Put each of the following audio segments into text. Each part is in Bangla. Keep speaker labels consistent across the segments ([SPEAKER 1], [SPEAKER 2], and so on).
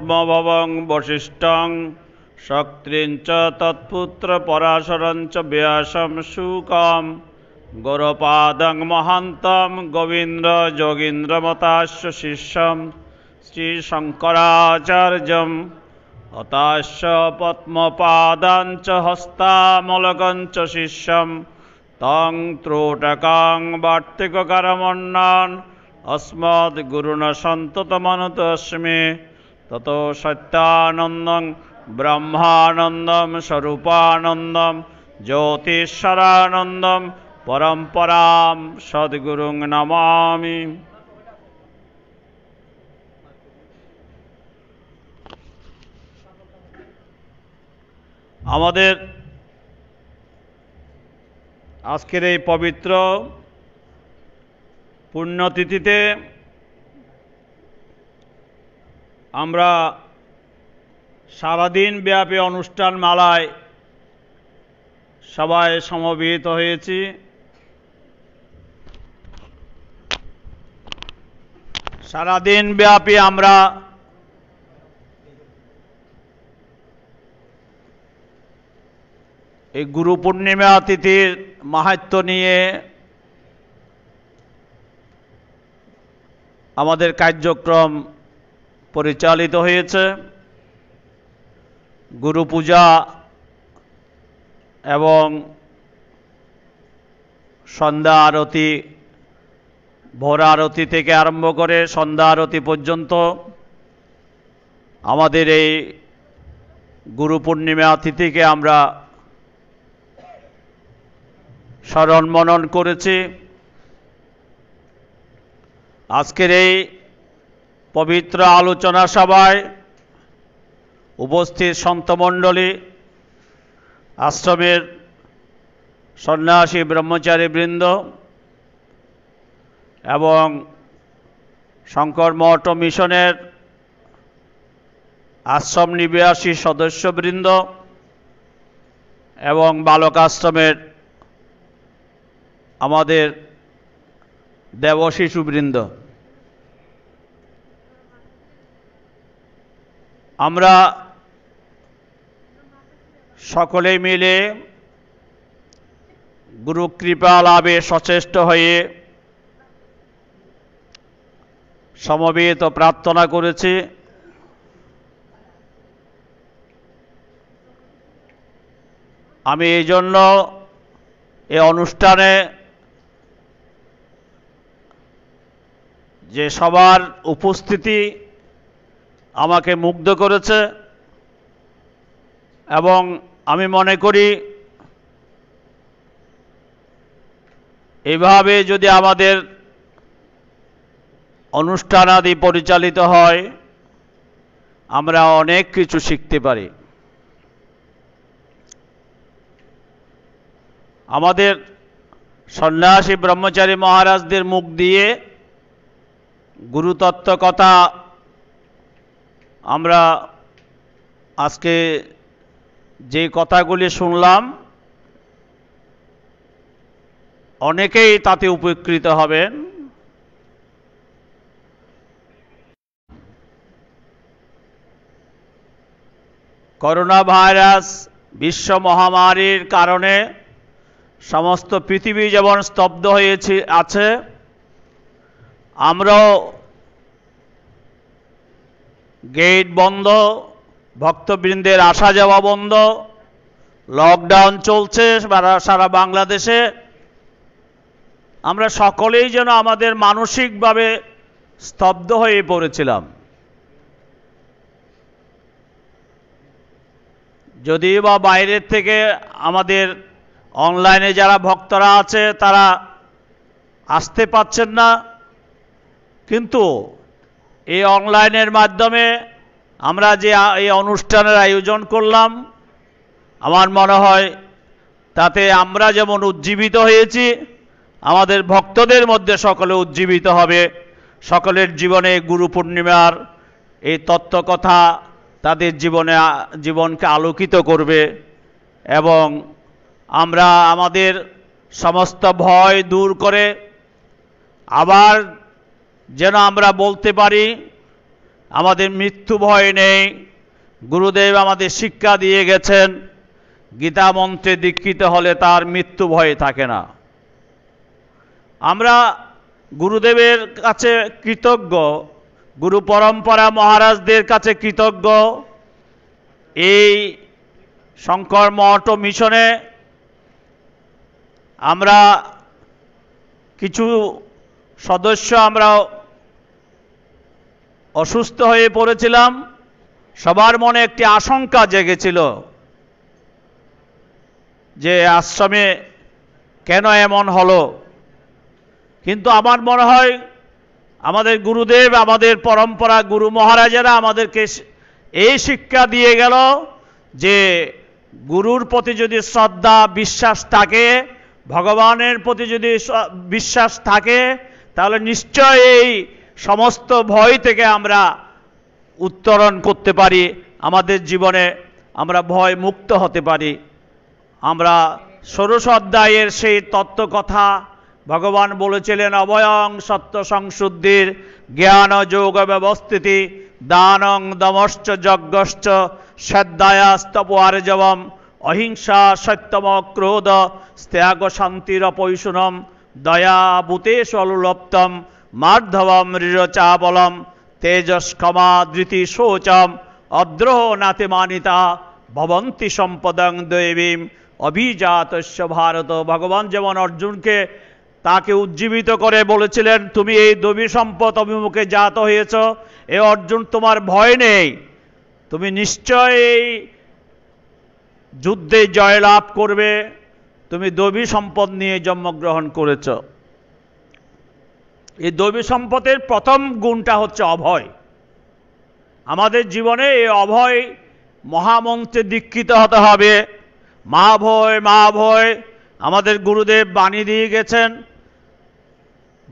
[SPEAKER 1] পদ্মভবং বশিষ্ঠং শক্তিঞ্চ তৎপুত্র পরাশরঞ্চ ব্যাসম সুকম গৌরপাদং মহান্তম গোবিন্দ যোগীন্দ্রমতাস্য শিষ্যম শ্রীশঙ্করাচার্যম হতাশ পদ্মপাদাঞ্চ হস্তামলকঞ্চ শিষ্যম তং ত্রোটকাং অস্মদ্গুরুণ अस्मद्गुरुणसन्ततमनुतस्मि তত সত্যানন্দম ব্রহ্মানন্দম স্বরূপানন্দম জ্যোতিষ্বরানন্দম পরম্পরাম সদ্গুরুং নমামি আমাদের আজকের এই পবিত্র পুণ্যতিথিতে আমরা সারাদিন ব্যাপী অনুষ্ঠান মালায় সবাই সমবেত হয়েছি সারাদিন ব্যাপী আমরা এই গুরু পূর্ণিমা অতিথির মাহাত্ম নিয়ে আমাদের কার্যক্রম পরিচালিত হয়েছে গুরু পূজা এবং সন্ধ্যা আরতি ভোর আরতি থেকে আরম্ভ করে সন্ধ্যা আরতি পর্যন্ত আমাদের এই গুরু পূর্ণিমা অতিথিকে আমরা স্মরণ মনন করেছি আজকের এই পবিত্র আলোচনা সভায় উপস্থিত সন্তমণ্ডলী আশ্রমের সন্ন্যাসী ব্রহ্মচারী বৃন্দ এবং শঙ্কর মঠ মিশনের আশ্রম নিবাসী সদস্যবৃন্দ এবং বালক আশ্রমের আমাদের দেব আমরা সকলে মিলে গুরু কৃপা লাভে সচেষ্ট হয়ে সমবেত প্রার্থনা করেছি আমি এই জন্য এ অনুষ্ঠানে যে সবার উপস্থিতি আমাকে মুগ্ধ করেছে এবং আমি মনে করি এভাবে যদি আমাদের অনুষ্ঠানাদি পরিচালিত হয় আমরা অনেক কিছু শিখতে পারি আমাদের সন্ন্যাসী ব্রহ্মচারী মহারাজদের মুখ দিয়ে গুরুতত্ত্ব কথা আমরা আজকে যে কথাগুলি শুনলাম অনেকেই তাতে উপকৃত হবেন করোনা ভাইরাস বিশ্ব মহামারীর কারণে সমস্ত পৃথিবী যেমন স্তব্ধ হয়েছে আছে আমরাও গেট বন্ধ ভক্তবৃন্দের আসা যাওয়া বন্ধ লকডাউন চলছে সারা বাংলাদেশে আমরা সকলেই যেন আমাদের মানসিকভাবে স্তব্ধ হয়ে পড়েছিলাম যদিও বা বাইরের থেকে আমাদের অনলাইনে যারা ভক্তরা আছে তারা আসতে পাচ্ছেন না কিন্তু এই অনলাইনের মাধ্যমে আমরা যে এই অনুষ্ঠানের আয়োজন করলাম আমার মনে হয় তাতে আমরা যেমন উজ্জীবিত হয়েছি আমাদের ভক্তদের মধ্যে সকলে উজ্জীবিত হবে সকলের জীবনে গুরু পূর্ণিমার এই তত্ত্বকথা তাদের জীবনে জীবনকে আলোকিত করবে এবং আমরা আমাদের সমস্ত ভয় দূর করে আবার যেন আমরা বলতে পারি আমাদের মৃত্যু ভয় নেই গুরুদেব আমাদের শিক্ষা দিয়ে গেছেন গীতা মন্ত্রে দীক্ষিত হলে তার মৃত্যু ভয় থাকে না আমরা গুরুদেবের কাছে কৃতজ্ঞ গুরু পরম্পরা মহারাজদের কাছে কৃতজ্ঞ এই শঙ্কর মঠ মিশনে আমরা কিছু সদস্য আমরা অসুস্থ হয়ে পড়েছিলাম সবার মনে একটি আশঙ্কা জেগেছিল যে আশ্রমে কেন এমন হলো কিন্তু আমার মনে হয় আমাদের গুরুদেব আমাদের পরম্পরা গুরু মহারাজেরা আমাদেরকে এই শিক্ষা দিয়ে গেল যে গুরুর প্রতি যদি শ্রদ্ধা বিশ্বাস থাকে ভগবানের প্রতি যদি বিশ্বাস থাকে তাহলে নিশ্চয় এই সমস্ত ভয় থেকে আমরা উত্তরণ করতে পারি আমাদের জীবনে আমরা ভয় মুক্ত হতে পারি আমরা ষোড়শ অধ্যায়ের সেই তত্ত্বকথা ভগবান বলেছিলেন অবয়ং সত্য সংশুদ্ধির জ্ঞান যোগ ব্যবস্থিতি দানং দমশ্চ যজ্ঞশ্চ শ্রদ্ধায়া স্তপ আর্জবম অহিংসা সত্যম ক্রোধ ত্যাগ শান্তির অপৈশুনম দয়া ভূতেশ অলুলপ্তম মার্ধবম রিরচাবলম তেজস্কমা ধৃতি শোচম অদ্রোহ নাতিমানিতা ভবন্তি সম্পদং দেবীম অভিজাতস্য ভারত ভগবান যেমন অর্জুনকে তাকে উজ্জীবিত করে বলেছিলেন তুমি এই দবি সম্পদ অভিমুখে জাত হয়েছ এ অর্জুন তোমার ভয় নেই তুমি নিশ্চয়ই যুদ্ধে জয়লাভ করবে তুমি দবি সম্পদ নিয়ে জন্মগ্রহণ করেছ এই দৈবী সম্পদের প্রথম গুণটা হচ্ছে অভয় আমাদের জীবনে এই অভয় মহামন্ত্রে দীক্ষিত হতে হবে মা ভয় মা ভয় আমাদের গুরুদেব বাণী দিয়ে গেছেন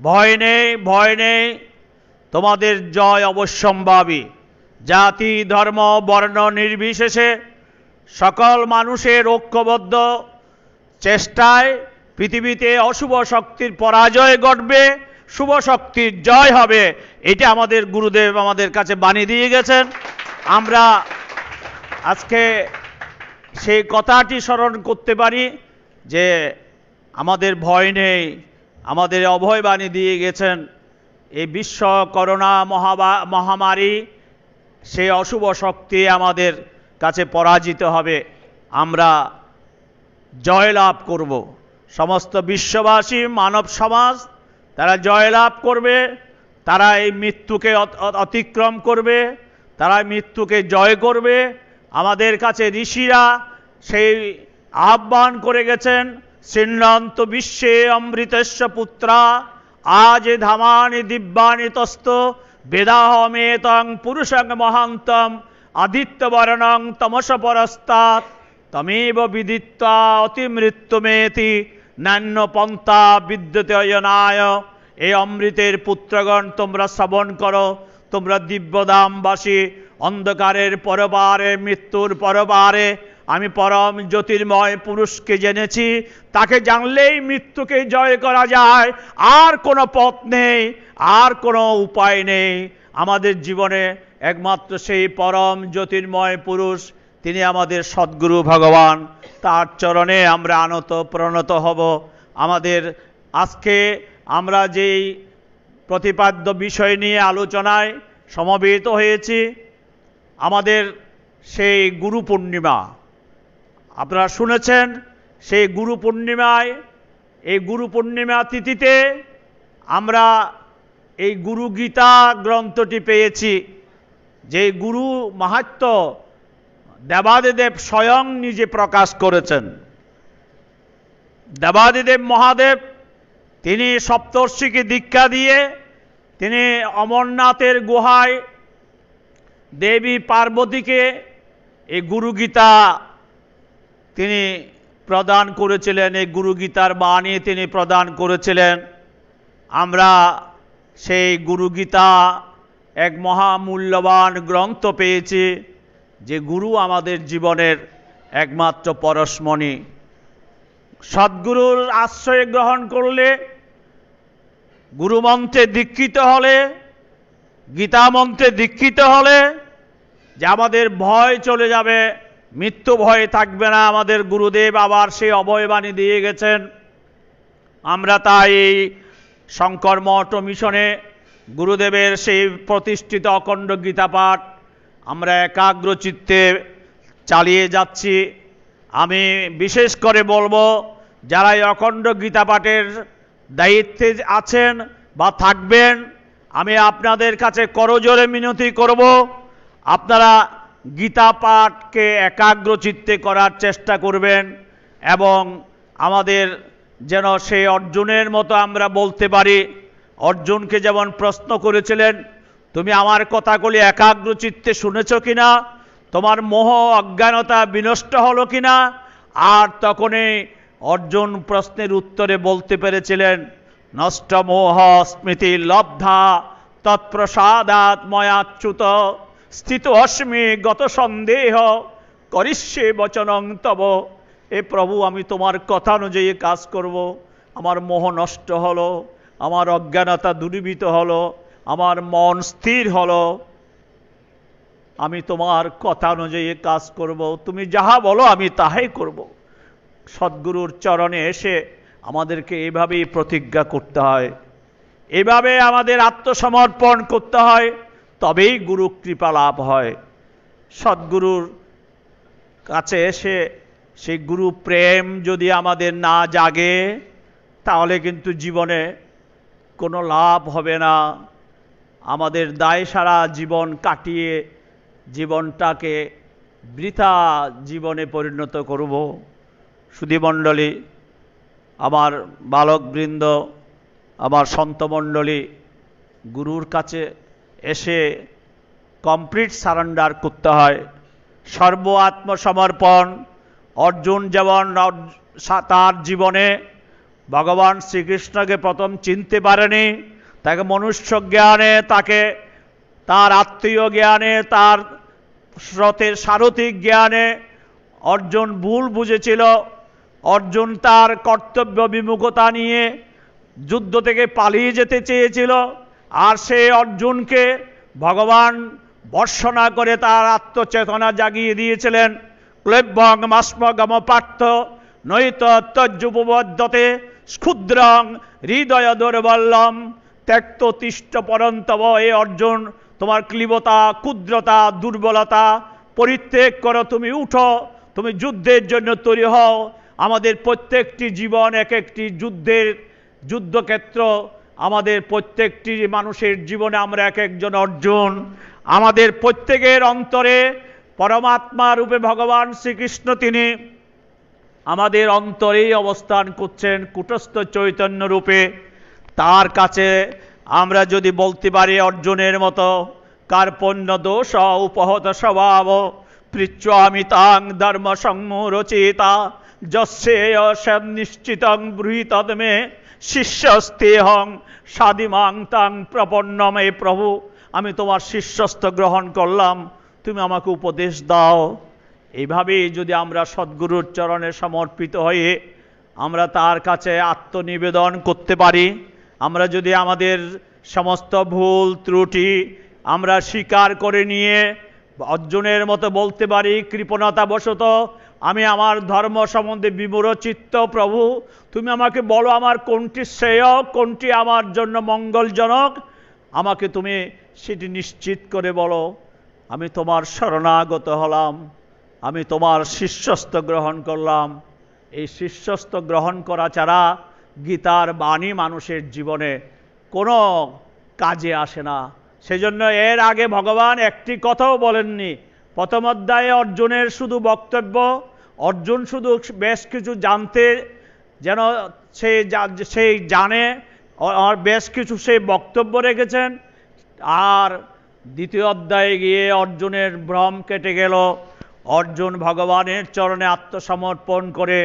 [SPEAKER 1] ভয় নেই ভয় নেই তোমাদের জয় অবশ্যম্ভাবী জাতি ধর্ম বর্ণ নির্বিশেষে সকল মানুষের ঐক্যবদ্ধ চেষ্টায় পৃথিবীতে অশুভ শক্তির পরাজয় ঘটবে শুভ শক্তির জয় হবে এটা আমাদের গুরুদেব আমাদের কাছে বাণী দিয়ে গেছেন আমরা আজকে সেই কথাটি স্মরণ করতে পারি যে আমাদের ভয় নেই আমাদের অভয় বাণী দিয়ে গেছেন এই বিশ্ব করোনা মহামারী সেই অশুভ শক্তি আমাদের কাছে পরাজিত হবে আমরা জয়লাভ করব সমস্ত বিশ্ববাসী মানব সমাজ তারা জয়লাভ করবে তারা এই মৃত্যুকে অতিক্রম করবে তারা মৃত্যুকে জয় করবে আমাদের কাছে ঋষিরা সেই আহ্বান করে গেছেন শ্রীনান্ত বিশ্বে অমৃতেশ্ব পুত্রা আজ ধামানি দিব্যানি তস্ত বেদাহমেতং পুরুষং মহান্তম আদিত্য তমস তমসপরস্তাৎ তমেব বিদিত্বা অতিমৃত্যুমেতি নান্য পন্থা বিদ্যুতে অয়নায় এই অমৃতের পুত্রগণ তোমরা শ্রবণ করো তোমরা দিব্যদামবাসী অন্ধকারের পরবারে মৃত্যুর পরবারে আমি পরম জ্যোতির্ময় পুরুষকে জেনেছি তাকে জানলেই মৃত্যুকে জয় করা যায় আর কোনো পথ নেই আর কোনো উপায় নেই আমাদের জীবনে একমাত্র সেই পরম জ্যোতির্ময় পুরুষ তিনি আমাদের সদ্গুরু ভগবান তার চরণে আমরা আনত প্রণত হব আমাদের আজকে আমরা যেই প্রতিপাদ্য বিষয় নিয়ে আলোচনায় সমবেত হয়েছি আমাদের সেই গুরু পূর্ণিমা আপনারা শুনেছেন সেই গুরু পূর্ণিমায় এই গুরু পূর্ণিমা তিথিতে আমরা এই গুরু গীতা গ্রন্থটি পেয়েছি যে গুরু মাহাত্ম্য দেবাদিদেব স্বয়ং নিজে প্রকাশ করেছেন দেবাদিদেব মহাদেব তিনি সপ্তর্ষিকে দীক্ষা দিয়ে তিনি অমরনাথের গুহায় দেবী পার্বতীকে এই গুরুগীতা তিনি প্রদান করেছিলেন এই গুরুগীতার বাণী তিনি প্রদান করেছিলেন আমরা সেই গুরুগীতা এক মহামূল্যবান গ্রন্থ পেয়েছি যে গুরু আমাদের জীবনের একমাত্র পরশমণি সদ্গুরুর আশ্রয় গ্রহণ করলে গুরুমন্ত্রে দীক্ষিত হলে গীতামন্ত্রে দীক্ষিত হলে যে আমাদের ভয় চলে যাবে মৃত্যু ভয় থাকবে না আমাদের গুরুদেব আবার সেই অভয়বাণী দিয়ে গেছেন আমরা তাই এই শঙ্কর মঠ মিশনে গুরুদেবের সেই প্রতিষ্ঠিত অখণ্ড গীতাপাঠ আমরা একাগ্র চিত্তে চালিয়ে যাচ্ছি আমি বিশেষ করে বলবো যারা অখণ্ড গীতাপাঠের দায়িত্বে আছেন বা থাকবেন আমি আপনাদের কাছে করজোরে মিনতি করব আপনারা গীতা পাঠকে একাগ্র চিত্তে করার চেষ্টা করবেন এবং আমাদের যেন সেই অর্জুনের মতো আমরা বলতে পারি অর্জুনকে যেমন প্রশ্ন করেছিলেন তুমি আমার কথাগুলি একাগ্র চিত্তে শুনেছ কিনা তোমার মোহ অজ্ঞানতা বিনষ্ট হলো কিনা আর তখনই অর্জুন প্রশ্নের উত্তরে বলতে পেরেছিলেন নষ্ট মোহ স্মৃতি লব্ধা তৎপ্রসাদাত ময়াচ্যুত স্থিত অস্মি গত সন্দেহ করিষ্যে বচনং তব এ প্রভু আমি তোমার কথা অনুযায়ী কাজ করব আমার মোহ নষ্ট হলো আমার অজ্ঞানতা দূরীভূত হলো আমার মন স্থির হলো আমি তোমার কথা অনুযায়ী কাজ করব তুমি যাহা বলো আমি তাহাই করব। সদ্গুরুর চরণে এসে আমাদেরকে এভাবেই প্রতিজ্ঞা করতে হয় এভাবে আমাদের আত্মসমর্পণ করতে হয় তবেই গুরু কৃপা লাভ হয় সদ্গুরুর কাছে এসে সেই গুরু প্রেম যদি আমাদের না জাগে তাহলে কিন্তু জীবনে কোনো লাভ হবে না আমাদের দায় সারা জীবন কাটিয়ে জীবনটাকে বৃথা জীবনে পরিণত করব সুধীমণ্ডলী আমার বালকবৃন্দ আমার সন্তমণ্ডলী গুরুর কাছে এসে কমপ্লিট সারেন্ডার করতে হয় সর্ব আত্মসমর্পণ অর্জুন যেমন তার জীবনে ভগবান শ্রীকৃষ্ণকে প্রথম চিনতে পারেনি তাকে মনুষ্য জ্ঞানে তাকে তার আত্মীয় জ্ঞানে তার স্রোতের সারথিক জ্ঞানে অর্জুন ভুল বুঝেছিল অর্জুন তার কর্তব্য বিমুখতা নিয়ে যুদ্ধ থেকে পালিয়ে যেতে চেয়েছিল আর সে অর্জুনকে ভগবান বর্ষণা করে তার আত্মচেতনা জাগিয়ে দিয়েছিলেন ক্লেব্বং মাস্মগম পার্থ নৈত তজ্জুপবদ্ধতে ক্ষুদ্রং হৃদয় দুর্বল্লম ত্যক্ত তিষ্ট পরন্তব এ অর্জন তোমার ক্লিবতা ক্ষুদ্রতা দুর্বলতা পরিত্যাগ করো তুমি উঠো তুমি যুদ্ধের জন্য তৈরি হও আমাদের প্রত্যেকটি জীবন এক একটি যুদ্ধের যুদ্ধক্ষেত্র আমাদের প্রত্যেকটি মানুষের জীবনে আমরা এক একজন অর্জুন আমাদের প্রত্যেকের অন্তরে পরমাত্মা রূপে ভগবান শ্রীকৃষ্ণ তিনি আমাদের অন্তরেই অবস্থান করছেন কুটস্থ চৈতন্য রূপে তার কাছে আমরা যদি বলতে পারি অর্জুনের মতো কার্পণ্য দোষ উপহত স্বভাব পৃচ্ছামি তাং ধর্ম সংরচিতা যশ্রেয়সম নিশ্চিতং বৃহতমে শিষ্যস্থেহং সাদিমাং তাং প্রপন্নমে প্রভু আমি তোমার শিষ্যস্ত গ্রহণ করলাম তুমি আমাকে উপদেশ দাও এইভাবেই যদি আমরা সদ্গুরুর চরণে সমর্পিত হয়ে আমরা তার কাছে আত্মনিবেদন করতে পারি আমরা যদি আমাদের সমস্ত ভুল ত্রুটি আমরা স্বীকার করে নিয়ে অর্জনের মতো বলতে পারি কৃপণতাবশত আমি আমার ধর্ম সম্বন্ধে বিমরচিত্ত প্রভু তুমি আমাকে বলো আমার কোনটি শ্রেয় কোনটি আমার জন্য মঙ্গলজনক আমাকে তুমি সেটি নিশ্চিত করে বলো আমি তোমার শরণাগত হলাম আমি তোমার শিষ্যস্ত গ্রহণ করলাম এই শিষ্যস্ত গ্রহণ করা ছাড়া গীতার বাণী মানুষের জীবনে কোনো কাজে আসে না সেজন্য এর আগে ভগবান একটি কথাও বলেননি প্রথম অধ্যায়ে অর্জুনের শুধু বক্তব্য অর্জুন শুধু বেশ কিছু জানতে যেন সে সেই জানে আর বেশ কিছু সে বক্তব্য রেখেছেন আর দ্বিতীয় অধ্যায়ে গিয়ে অর্জুনের ভ্রম কেটে গেল অর্জুন ভগবানের চরণে আত্মসমর্পণ করে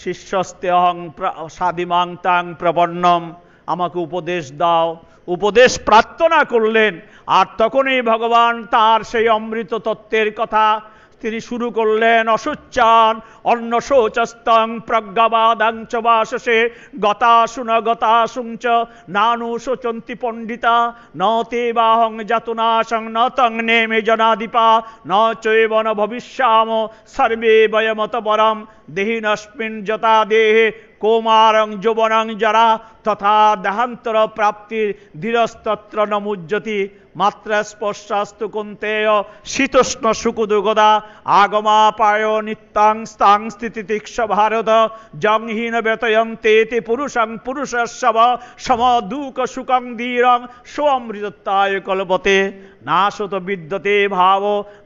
[SPEAKER 1] শিষ্যস্তে অং স্বাদিমাং তাং প্রবর্ণম আমাকে উপদেশ দাও উপদেশ প্রার্থনা করলেন আর তখনই ভগবান তার সেই অমৃত তত্ত্বের কথা তিনি শুরু করলেন অসুচ্চান অন্য শৌচস্তং গতা শুন গতা গতাশুঞ্চ নানু শোচন্তি পণ্ডিতা ন বাহং জাতুনাশং ন তং নেমে জনাদিপা ন চৈবন ভবিষ্যাম সর্বে বয়মত বরম দেহি নস্মিন যতা দেহে কৌমারং যৌবনং জরা তথা দেহান্তর প্রাপ্তির ধীরস্তত্র নমুজ্জতি মাত্রা স্পর্শাস্তুকুন্তে শীতোষ্ণ সুকুদুগদা আগমাপায় নিত্যাং স্তাং স্থিতিতীক্ষ ভারত জংহীন ব্যতয়ন্তেতি পুরুষং পুরুষস্ব সমদুক সুকং দীরং সোমৃতত্বায় কল্পতে না শত বিদ্যতে ভাব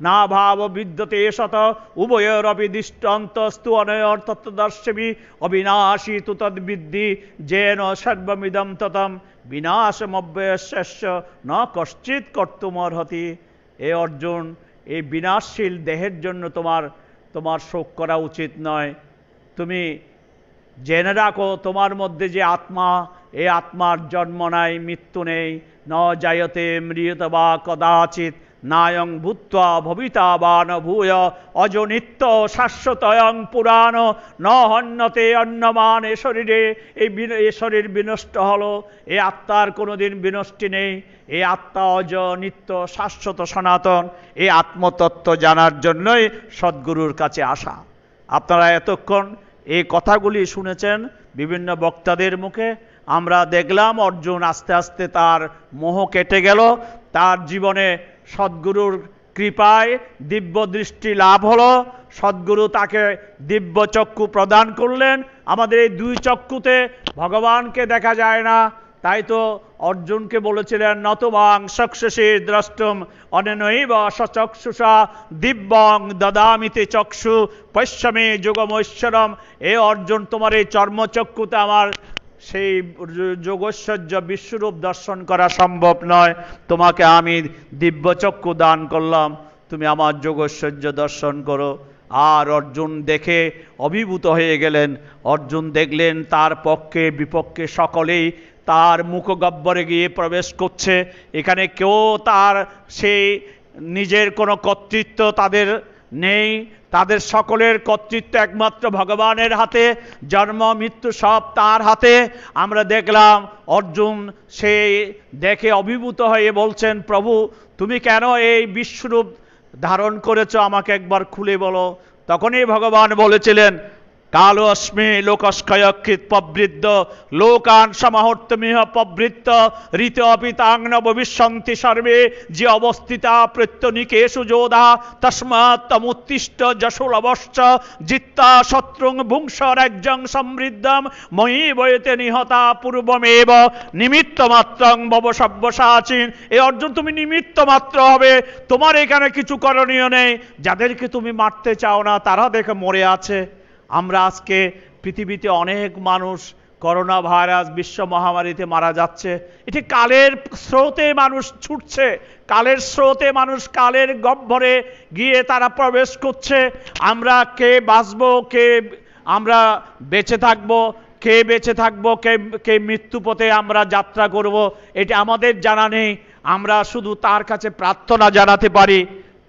[SPEAKER 1] না ভাব বিদ্যতে শত উভয়রপি দৃষ্টন্তস্তু অনয়র তত্ত্বদর্শী অবিনাশী তু তদ্বিদ্ধি যেন সর্বমিদম ততম বিনাশমব্যয়স্য ন কশ্চিৎ কর্তুমর হতি এ অর্জুন এই বিনাশশীল দেহের জন্য তোমার তোমার শোক করা উচিত নয় তুমি জেনে রাখো তোমার মধ্যে যে আত্মা এ আত্মার জন্ম নাই মৃত্যু নেই ন জায়তে মৃত বা কদাচিত নায়ং ভূত্বা বান ভূয় অজনিত্য শাশ্বতয়ং পুরাণ ন হন্যতে অন্যমান এ শরীরে এই এ শরীর বিনষ্ট হলো এ আত্মার কোনোদিন বিনষ্টি নেই এ আত্মা অজনিত্য শাশ্বত সনাতন এ আত্মতত্ত্ব জানার জন্যই সদ্গুরুর কাছে আসা আপনারা এতক্ষণ এই কথাগুলি শুনেছেন বিভিন্ন বক্তাদের মুখে আমরা দেখলাম অর্জুন আস্তে আস্তে তার মোহ কেটে গেল তার জীবনে সদ্গুরুর কৃপায় দিব্য দৃষ্টি লাভ হলো সদ্গুরু তাকে দিব্য চক্ষু প্রদান করলেন আমাদের এই দুই চক্ষুতে ভগবানকে দেখা যায় না তাই তো অর্জুনকে বলেছিলেন নতবাং সক্ষসী দ্রষ্টম অননৈব সচক্ষুষা দিব্যং দদামিতে চক্ষু যুগম ঐশ্বরম এ অর্জুন তোমার এই চর্মচক্ষুতে আমার সেই যোগশ্বর্য বিশ্বরূপ দর্শন করা সম্ভব নয় তোমাকে আমি দিব্যচক্ষু দান করলাম তুমি আমার যোগশ্বর্য দর্শন করো আর অর্জুন দেখে অভিভূত হয়ে গেলেন অর্জুন দেখলেন তার পক্ষে বিপক্ষে সকলেই তার মুখগব্বরে গিয়ে প্রবেশ করছে এখানে কেউ তার সেই নিজের কোনো কর্তৃত্ব তাদের নেই তাদের সকলের কর্তৃত্ব একমাত্র ভগবানের হাতে জন্ম মৃত্যু সব তার হাতে আমরা দেখলাম অর্জুন সে দেখে অভিভূত হয়ে বলছেন প্রভু তুমি কেন এই বিশ্বরূপ ধারণ করেছ আমাকে একবার খুলে বলো তখনই ভগবান বলেছিলেন কালোস্মি লোকস্কয়ক্ষিত প্রবৃদ্ধ লোকান সমাহর্তমীহ প্রবৃত্ত রীত অপিতাং ভবিষ্যন্তি সর্বে যে অবস্থিতা প্রত্যনিকেশু যোধা তস্মাৎ তমুত্তিষ্ট যশোলবশ্চ জিত্তা শত্রুং ভুংস রাজ্যং সমৃদ্ধম ময়ী বয়তে নিহতা পূর্বমেব নিমিত্ত মাত্রং ভব সব্যসাচীন এ অর্জুন তুমি নিমিত্ত মাত্র হবে তোমার এখানে কিছু করণীয় নেই যাদেরকে তুমি মারতে চাও না তারা দেখে মরে আছে আমরা আজকে পৃথিবীতে অনেক মানুষ করোনা ভাইরাস বিশ্ব মহামারীতে মারা যাচ্ছে এটি কালের স্রোতে মানুষ ছুটছে কালের স্রোতে মানুষ কালের গহ্বরে গিয়ে তারা প্রবেশ করছে আমরা কে বাঁচব কে আমরা বেঁচে থাকব কে বেঁচে থাকব কে কে মৃত্যুপথে আমরা যাত্রা করব এটি আমাদের জানা নেই আমরা শুধু তার কাছে প্রার্থনা জানাতে পারি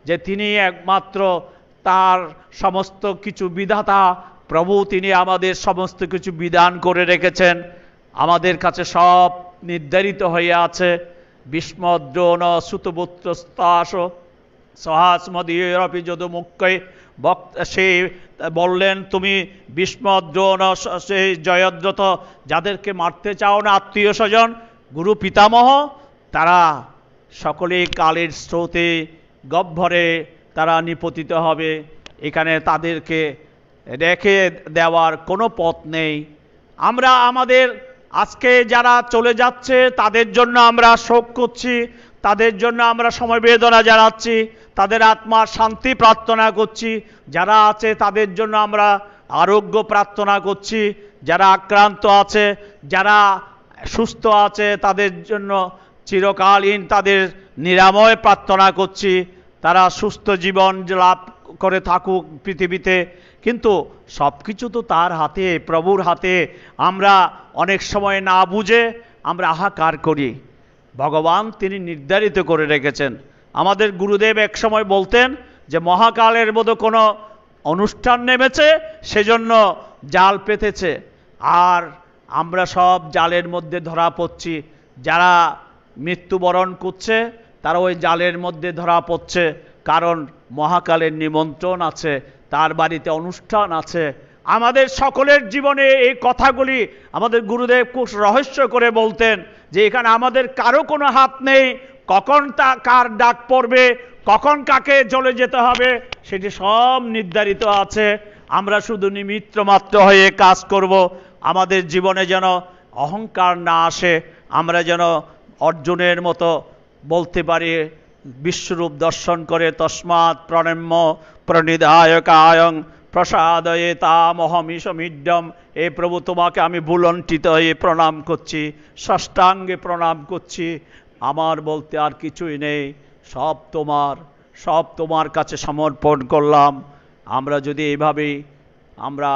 [SPEAKER 1] যে তিনি একমাত্র তার সমস্ত কিছু বিধাতা প্রভু তিনি আমাদের সমস্ত কিছু বিধান করে রেখেছেন আমাদের কাছে সব নির্ধারিত হয়ে আছে বিস্মদ্রোণ সুতপুত্রস্তাস সহাসমদীরপি যদু মুখ্যই বক্ত সে বললেন তুমি বিস্মদ্রোণ সেই জয়দ্রত যাদেরকে মারতে চাও না আত্মীয় স্বজন গুরু পিতামহ তারা সকলে কালের স্রোতে গহ্বরে তারা নিপতিত হবে এখানে তাদেরকে রেখে দেওয়ার কোনো পথ নেই আমরা আমাদের আজকে যারা চলে যাচ্ছে তাদের জন্য আমরা শোক করছি তাদের জন্য আমরা সমবেদনা জানাচ্ছি তাদের আত্মার শান্তি প্রার্থনা করছি যারা আছে তাদের জন্য আমরা আরোগ্য প্রার্থনা করছি যারা আক্রান্ত আছে যারা সুস্থ আছে তাদের জন্য চিরকালীন তাদের নিরাময় প্রার্থনা করছি তারা সুস্থ জীবন লাভ করে থাকুক পৃথিবীতে কিন্তু সব কিছু তো তার হাতে প্রভুর হাতে আমরা অনেক সময় না বুঝে আমরা আহাকার করি ভগবান তিনি নির্ধারিত করে রেখেছেন আমাদের গুরুদেব একসময় বলতেন যে মহাকালের মতো কোনো অনুষ্ঠান নেমেছে সেজন্য জাল পেতেছে আর আমরা সব জালের মধ্যে ধরা পড়ছি যারা মৃত্যুবরণ করছে তারা ওই জালের মধ্যে ধরা পড়ছে কারণ মহাকালের নিমন্ত্রণ আছে তার বাড়িতে অনুষ্ঠান আছে আমাদের সকলের জীবনে এই কথাগুলি আমাদের গুরুদেব খুব রহস্য করে বলতেন যে এখানে আমাদের কারো কোনো হাত নেই কখন তা কার ডাক পড়বে কখন কাকে চলে যেতে হবে সেটি সব নির্ধারিত আছে আমরা শুধু নিমিত্র মাত্র হয়ে কাজ করব আমাদের জীবনে যেন অহংকার না আসে আমরা যেন অর্জুনের মতো বলতে পারি বিশ্বরূপ দর্শন করে তস্মাৎ প্রণম্য প্রণিধায় কায়ং প্রসাদয়ে তামহমিষমিডম এ প্রভু তোমাকে আমি বুলণ্ঠিত হয়ে প্রণাম করছি ষষ্ঠাঙ্গে প্রণাম করছি আমার বলতে আর কিছুই নেই সব তোমার সব তোমার কাছে সমর্পণ করলাম আমরা যদি এভাবে আমরা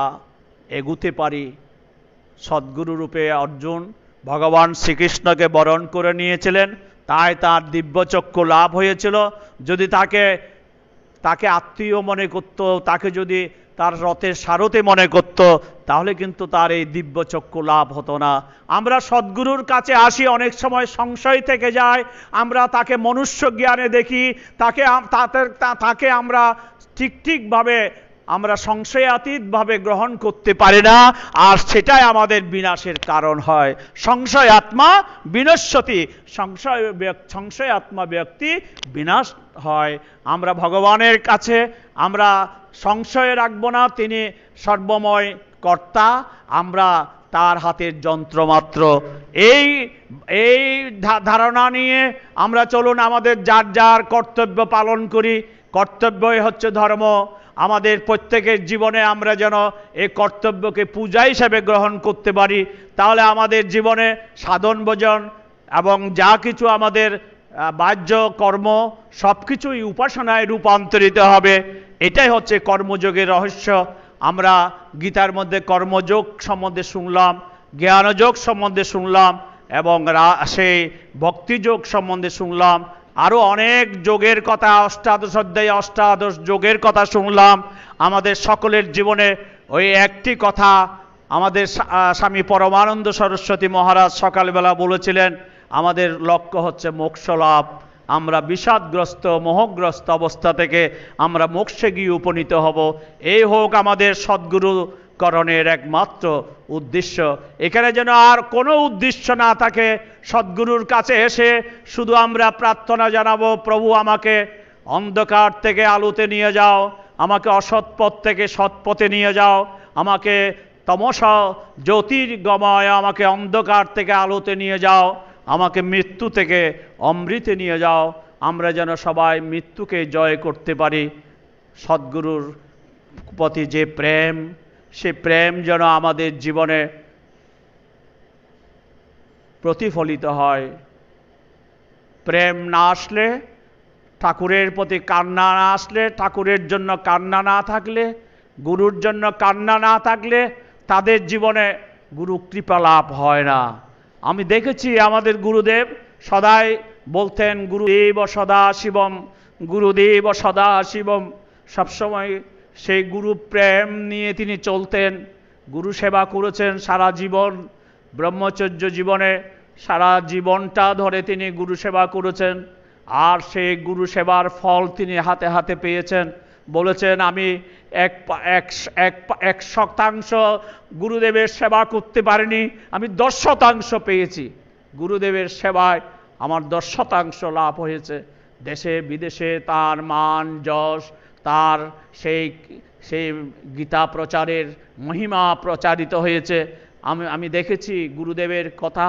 [SPEAKER 1] এগুতে পারি সদ্গুরুরূপে অর্জুন ভগবান শ্রীকৃষ্ণকে বরণ করে নিয়েছিলেন তাই তার চক্ষু লাভ হয়েছিল যদি তাকে তাকে আত্মীয় মনে করত তাকে যদি তার রথের সারতে মনে করত তাহলে কিন্তু তার এই চক্ষু লাভ হতো না আমরা সদ্গুরুর কাছে আসি অনেক সময় সংশয় থেকে যায় আমরা তাকে মনুষ্য জ্ঞানে দেখি তাকে তাকে আমরা ঠিক ঠিকভাবে আমরা সংশয়াতীতভাবে গ্রহণ করতে পারি না আর সেটাই আমাদের বিনাশের কারণ হয় সংশয় আত্মা বিনশ্বতি সংশয় সংশয় আত্মা ব্যক্তি বিনাশ হয় আমরা ভগবানের কাছে আমরা সংশয়ে রাখবো না তিনি সর্বময় কর্তা আমরা তার হাতের যন্ত্রমাত্র এই এই ধারণা নিয়ে আমরা চলুন আমাদের যার যার কর্তব্য পালন করি কর্তব্যই হচ্ছে ধর্ম আমাদের প্রত্যেকের জীবনে আমরা যেন এই কর্তব্যকে পূজা হিসাবে গ্রহণ করতে পারি তাহলে আমাদের জীবনে সাধন ভোজন এবং যা কিছু আমাদের বাহ্য কর্ম সব কিছুই উপাসনায় রূপান্তরিত হবে এটাই হচ্ছে কর্মযোগের রহস্য আমরা গীতার মধ্যে কর্মযোগ সম্বন্ধে শুনলাম জ্ঞানযোগ সম্বন্ধে শুনলাম এবং সেই ভক্তিযোগ সম্বন্ধে শুনলাম আরও অনেক যোগের কথা অষ্টাদশ অধ্যায় অষ্টাদশ যোগের কথা শুনলাম আমাদের সকলের জীবনে ওই একটি কথা আমাদের স্বামী পরমানন্দ সরস্বতী মহারাজ সকালবেলা বলেছিলেন আমাদের লক্ষ্য হচ্ছে মোক্ষ লাভ আমরা বিষাদগ্রস্ত মোহগ্রস্ত অবস্থা থেকে আমরা মোক্ষে গিয়ে উপনীত হব এই হোক আমাদের সদ্গুরু করণের একমাত্র উদ্দেশ্য এখানে যেন আর কোনো উদ্দেশ্য না থাকে সদ্গুরুর কাছে এসে শুধু আমরা প্রার্থনা জানাবো প্রভু আমাকে অন্ধকার থেকে আলোতে নিয়ে যাও আমাকে অসৎপথ থেকে সৎপথে নিয়ে যাও আমাকে তমসা জ্যোতির্গময় আমাকে অন্ধকার থেকে আলোতে নিয়ে যাও আমাকে মৃত্যু থেকে অমৃতে নিয়ে যাও আমরা যেন সবাই মৃত্যুকে জয় করতে পারি সদ্গুরুর প্রতি যে প্রেম সে প্রেম যেন আমাদের জীবনে প্রতিফলিত হয় প্রেম না আসলে ঠাকুরের প্রতি কান্না না আসলে ঠাকুরের জন্য কান্না না থাকলে গুরুর জন্য কান্না না থাকলে তাদের জীবনে গুরু কৃপা লাভ হয় না আমি দেখেছি আমাদের গুরুদেব সদাই বলতেন গুরুদেব সদা শিবম গুরুদেব সদা শিবম সবসময় সেই গুরু প্রেম নিয়ে তিনি চলতেন গুরু সেবা করেছেন সারা জীবন ব্রহ্মচর্য জীবনে সারা জীবনটা ধরে তিনি গুরু সেবা করেছেন আর সেই গুরু সেবার ফল তিনি হাতে হাতে পেয়েছেন বলেছেন আমি এক এক এক এক শতাংশ গুরুদেবের সেবা করতে পারিনি আমি দশ শতাংশ পেয়েছি গুরুদেবের সেবায় আমার দশ শতাংশ লাভ হয়েছে দেশে বিদেশে তার মান যশ তার সেই সেই গীতা প্রচারের মহিমা প্রচারিত হয়েছে আমি আমি দেখেছি গুরুদেবের কথা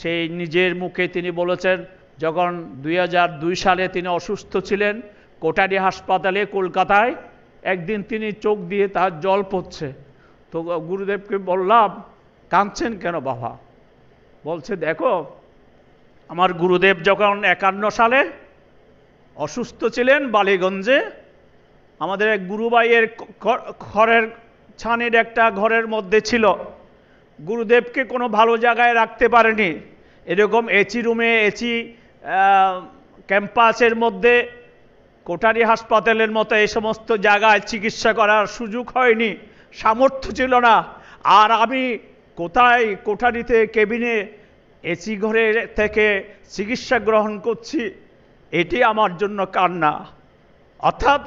[SPEAKER 1] সেই নিজের মুখে তিনি বলেছেন যখন দুই সালে তিনি অসুস্থ ছিলেন কোটারি হাসপাতালে কলকাতায় একদিন তিনি চোখ দিয়ে তার জল পড়ছে তো গুরুদেবকে বললাম কাঁদছেন কেন বাবা বলছে দেখো আমার গুরুদেব যখন একান্ন সালে অসুস্থ ছিলেন বালিগঞ্জে আমাদের গুরুবাইয়ের ঘরের ছানের একটা ঘরের মধ্যে ছিল গুরুদেবকে কোনো ভালো জায়গায় রাখতে পারেনি এরকম এচি রুমে এচি ক্যাম্পাসের মধ্যে কোটারি হাসপাতালের মতো এই সমস্ত জায়গায় চিকিৎসা করার সুযোগ হয়নি সামর্থ্য ছিল না আর আমি কোথায় কোঠারিতে কেবিনে এসি ঘরে থেকে চিকিৎসা গ্রহণ করছি এটি আমার জন্য কান্না অর্থাৎ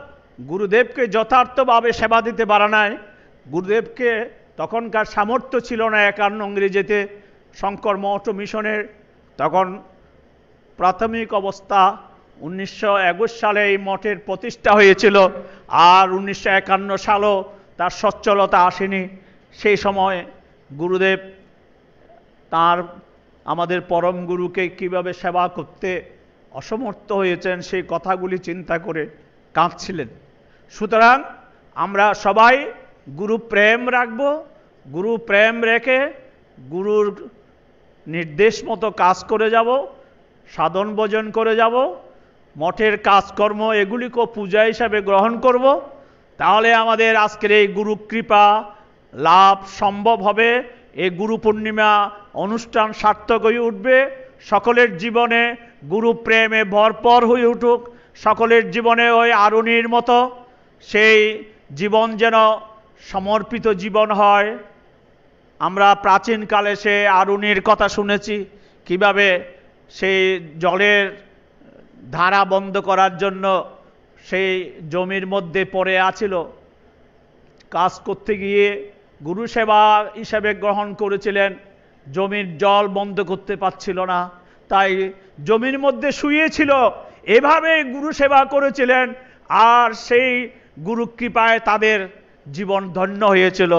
[SPEAKER 1] গুরুদেবকে যথার্থভাবে সেবা দিতে পারা নাই গুরুদেবকে তখনকার সামর্থ্য ছিল না একান্ন ইংরেজিতে শঙ্কর মঠ মিশনের তখন প্রাথমিক অবস্থা উনিশশো সালে এই মঠের প্রতিষ্ঠা হয়েছিল আর উনিশশো একান্ন সালও তার সচ্ছলতা আসেনি সেই সময় গুরুদেব তার আমাদের পরম গুরুকে কিভাবে সেবা করতে অসমর্থ হয়েছেন সেই কথাগুলি চিন্তা করে কাঁদছিলেন সুতরাং আমরা সবাই গুরু প্রেম রাখব গুরু প্রেম রেখে গুরুর নির্দেশ মতো কাজ করে যাব সাধন ভোজন করে যাব মঠের কাজকর্ম এগুলিকেও পূজা হিসাবে গ্রহণ করব তাহলে আমাদের আজকের এই গুরু কৃপা লাভ সম্ভব হবে এই গুরু পূর্ণিমা অনুষ্ঠান সার্থক হয়ে উঠবে সকলের জীবনে গুরু প্রেমে ভরপর হয়ে উঠুক সকলের জীবনে ওই আরুণির মতো সেই জীবন যেন সমর্পিত জীবন হয় আমরা প্রাচীনকালে সে আরুণির কথা শুনেছি কিভাবে সেই জলের ধারা বন্ধ করার জন্য সেই জমির মধ্যে পড়ে আছিল কাজ করতে গিয়ে গুরু সেবা হিসাবে গ্রহণ করেছিলেন জমির জল বন্ধ করতে পারছিল না তাই জমির মধ্যে শুয়েছিল এভাবে গুরু সেবা করেছিলেন আর সেই গুরু কৃপায় তাদের জীবন ধন্য হয়েছিল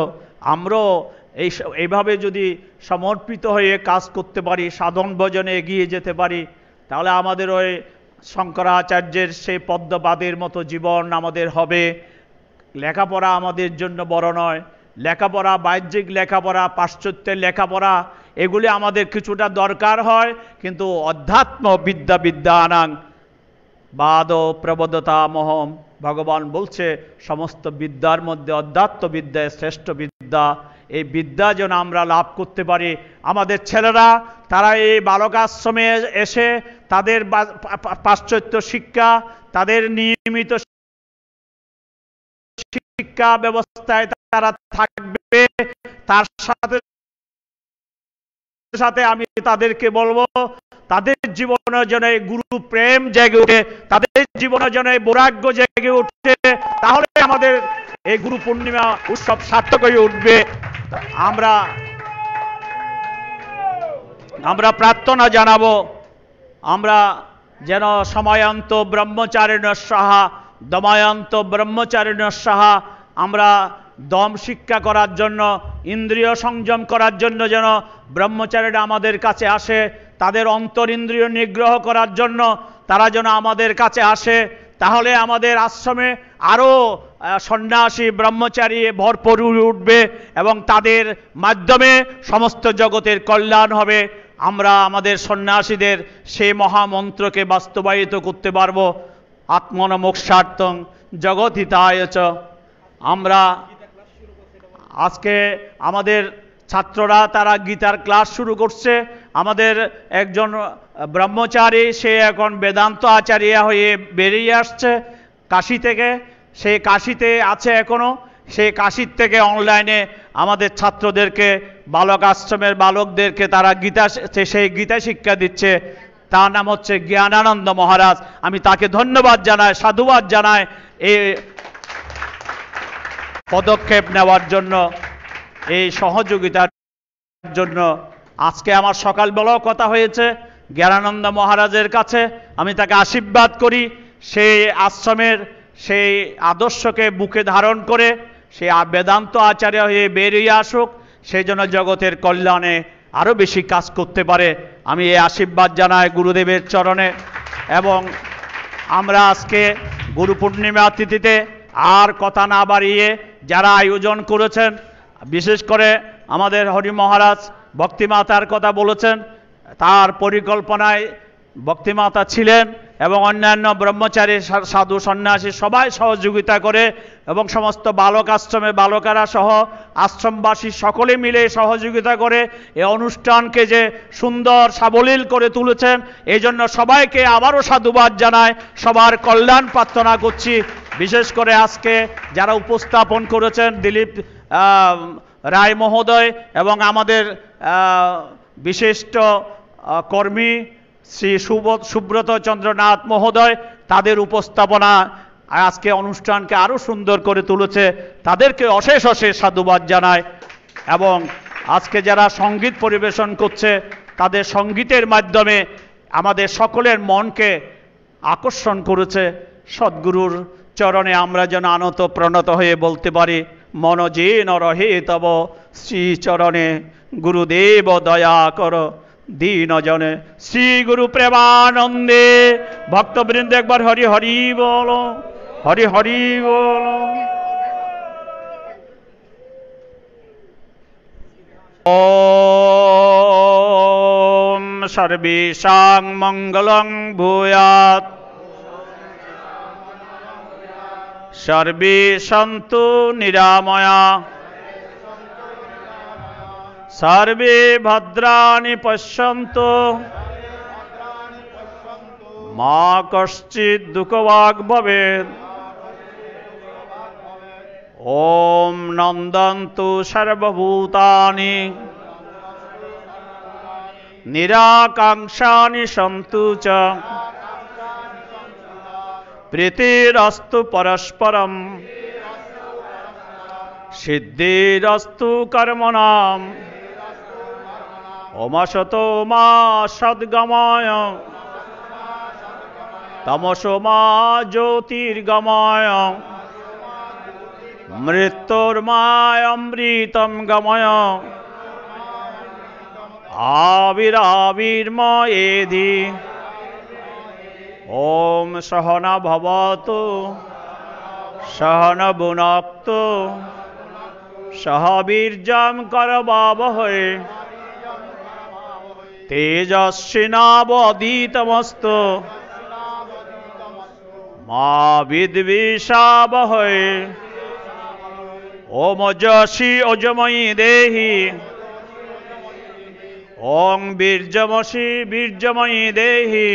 [SPEAKER 1] আমরাও এই এইভাবে যদি সমর্পিত হয়ে কাজ করতে পারি সাধন ভজনে এগিয়ে যেতে পারি তাহলে আমাদের ওই শঙ্করাচার্যের সেই পদ্মবাদের মতো জীবন আমাদের হবে লেখাপড়া আমাদের জন্য বড় নয় লেখাপড়া বাহ্যিক লেখাপড়া পাশ্চাত্যের লেখাপড়া এগুলি আমাদের কিছুটা দরকার হয় কিন্তু অধ্যাত্ম বিদ্যা বিদ্যানাং বাদ প্রবদতা মহম ভগবান বলছে সমস্ত বিদ্যার মধ্যে অধ্যাত্ম বিদ্যায় শ্রেষ্ঠ বিদ্যা এই বিদ্যা যেন আমরা লাভ করতে পারি আমাদের ছেলেরা তারা এই বালকাশ্রমে এসে তাদের পাশ্চাত্য শিক্ষা তাদের নিয়মিত শিক্ষা ব্যবস্থায় তারা থাকবে তার সাথে সাথে আমি তাদেরকে বলবো তাদের জীবনের জন্য গুরু প্রেম জেগে ওঠে তাদের জীবনের জন্য বৈরাগ্য জেগে উঠে তাহলে আমাদের এই গুরু পূর্ণিমা উৎসব সার্থক হয়ে উঠবে আমরা আমরা প্রার্থনা জানাবো আমরা যেন সময়ান্ত ব্রহ্মচারিণ সাহা দমায়ন্ত ব্রহ্মচারিণ সাহা আমরা দম শিক্ষা করার জন্য ইন্দ্রিয় সংযম করার জন্য যেন ব্রহ্মচারীরা আমাদের কাছে আসে তাদের অন্তরিন্দ্রিয় নিগ্রহ করার জন্য তারা যেন আমাদের কাছে আসে তাহলে আমাদের আশ্রমে আরও সন্ন্যাসী ব্রহ্মচারী ভরপুর উঠবে এবং তাদের মাধ্যমে সমস্ত জগতের কল্যাণ হবে আমরা আমাদের সন্ন্যাসীদের সেই মহামন্ত্রকে বাস্তবায়িত করতে পারব মোক্ষার্থং জগৎ হিতায়চ আমরা আজকে আমাদের ছাত্ররা তারা গীতার ক্লাস শুরু করছে আমাদের একজন ব্রহ্মচারী সে এখন বেদান্ত আচারিয়া হয়ে বেরিয়ে আসছে কাশি থেকে সে কাশিতে আছে এখনও সেই কাশির থেকে অনলাইনে আমাদের ছাত্রদেরকে বালক আশ্রমের বালকদেরকে তারা গীতা সেই গীতা শিক্ষা দিচ্ছে তার নাম হচ্ছে জ্ঞানানন্দ মহারাজ আমি তাকে ধন্যবাদ জানাই সাধুবাদ জানাই এই পদক্ষেপ নেওয়ার জন্য এই সহযোগিতার জন্য আজকে আমার সকালবেলাও কথা হয়েছে জ্ঞানানন্দ মহারাজের কাছে আমি তাকে আশীর্বাদ করি সেই আশ্রমের সেই আদর্শকে বুকে ধারণ করে সে বেদান্ত আচার্য হয়ে বেরিয়ে আসুক সেই জন্য জগতের কল্যাণে আরও বেশি কাজ করতে পারে আমি এই আশীর্বাদ জানাই গুরুদেবের চরণে এবং আমরা আজকে গুরু পূর্ণিমা তিথিতে আর কথা না বাড়িয়ে যারা আয়োজন করেছেন বিশেষ করে আমাদের হরি মহারাজ ভক্তিমাতার কথা বলেছেন তার পরিকল্পনায় ভক্তিমাতা ছিলেন এবং অন্যান্য ব্রহ্মচারী সাধু সন্ন্যাসী সবাই সহযোগিতা করে এবং সমস্ত বালক আশ্রমে বালকেরা সহ আশ্রমবাসী সকলে মিলে সহযোগিতা করে এই অনুষ্ঠানকে যে সুন্দর সাবলীল করে তুলেছেন এই জন্য সবাইকে আবারও সাধুবাদ জানায় সবার কল্যাণ প্রার্থনা করছি বিশেষ করে আজকে যারা উপস্থাপন করেছেন দিলীপ রায় মহোদয় এবং আমাদের বিশিষ্ট কর্মী শ্রী সুব্রত চন্দ্রনাথ মহোদয় তাদের উপস্থাপনা আজকে অনুষ্ঠানকে আরও সুন্দর করে তুলেছে তাদেরকে অশেষ অশেষ সাধুবাদ জানায় এবং আজকে যারা সঙ্গীত পরিবেশন করছে তাদের সঙ্গীতের মাধ্যমে আমাদের সকলের মনকে আকর্ষণ করেছে সদ্গুরুর চরণে আমরা যেন আনত প্রণত হয়ে বলতে পারি মন যে নরহে তব শ্রীচরণে গুরুদেব দয়া কর দীন জনে শ্রী গুরু প্রেমানন্দে ভক্তবৃন্দ একবার হরি হরি বল হরি হরি বল ॐ মঙ্গলং मङ्गलं সর্বে সন্ত নিরাময়া সর্বে ভদ্রাণী পশ্যন্ত মা কশ্চিৎ দুঃখবাগ ভবে ওম নন্দন্ত সর্বভূতানি নিরাকাঙ্ক্ষানি সন্তু চ প্রীতিরস্তু পরস্পরম সিদ্ধিরস্তু কর্মণাম অমশত মা সদ্গময় তমস মা জ্যোতির্গময় মৃত্যুর্মায়মৃতম গময় আবিরাবির্ম এধি ॐ सहना भवतु सहन भुनक्तु सह वीर्यं करवावहै तेजस्विनावधीतमस्तु মা বিদ্বিষাবহে ওম যশি অজময়ী দেহি ওং বীর্যমসি বীর্যময়ী দেহি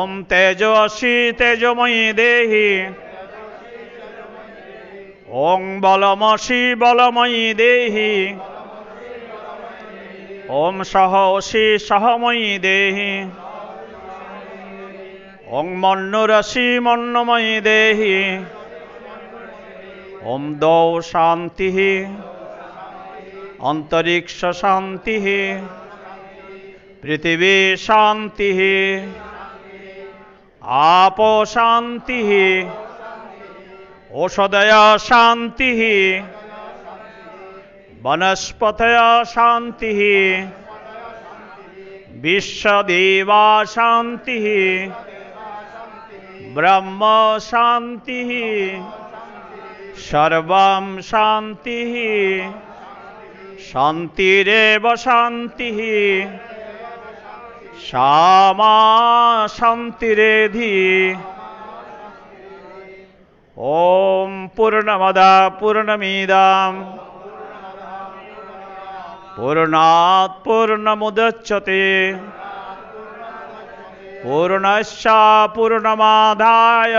[SPEAKER 1] ওম তেজসী তেজময়ী দেহি ওং বলমসি বলময়ী দেহি ওম সহসি সহময়ী দেহি ওং মন্নুরসি মন্নময়ী দেহি ওম দৌ শান্তি অন্তরিক্ষ শান্তি পৃথিবী শান্তি आपो शान्तिः ओषधय शान्तिः वनस्पतय शान्तिः विश्वदेवा शान्तिः ब्रह्म शान्तिः सर्वं शान्तिः शान्तिरेव शान्तिः শ্যামা শান্তিরেধি ওম পূর্ণমদা পূর্ণমিদাম পূর্ণাত পূর্ণমুদচ্ছতে পূর্ণশা পূর্ণমাদায়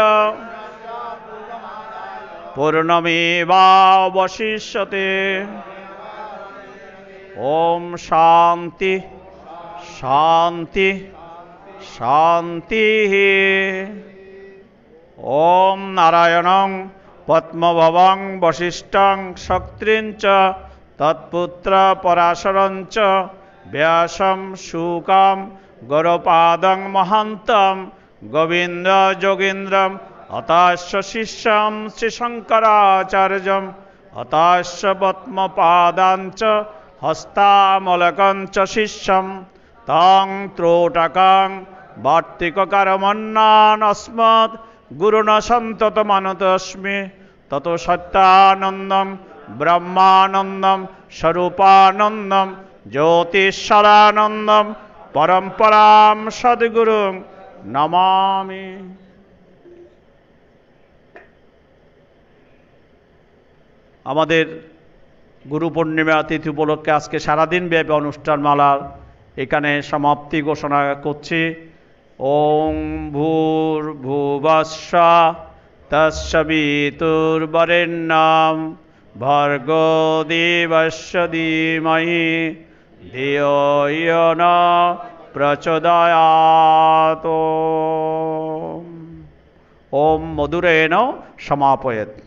[SPEAKER 1] পূর্ণমেবাবশিষ্যতে ওম শান্তি शान्ति शान्तिः ॐ नारायणं पद्मभवं वसिष्ठं शक्तिञ्च तत्पुत्रपराशरञ्च व्यासं शुकां गौरपादं महान्तं गोविन्दयोगीन्द्रम् अताश्च शिष्यं श्रीशङ्कराचार्यम् अताश्च पद्मपादाञ्च हस्तामलकञ्च शिष्यम् বার্তিক ত্রোটকাং বার্তিককারমন্নানস্মৎ গুরুণ সন্তত মানতস্মি তত সত্যানন্দম ব্রহ্মানন্দম স্বরূপানন্দম জ্যোতিষরানন্দম পরম্পরাম সদ্গুরু নমামি আমাদের গুরু পূর্ণিমা তিথি উপলক্ষে আজকে সারাদিন ব্যাপী অনুষ্ঠান মালার এখানে সমাপ্তি ঘোষণা করছি ওম ভূর ভুবাসা নাম ভর্গ দেবস্য ধীমহি ধিয়ন প্রচোদয়াত ওম মধুরেণ সমাপয়েত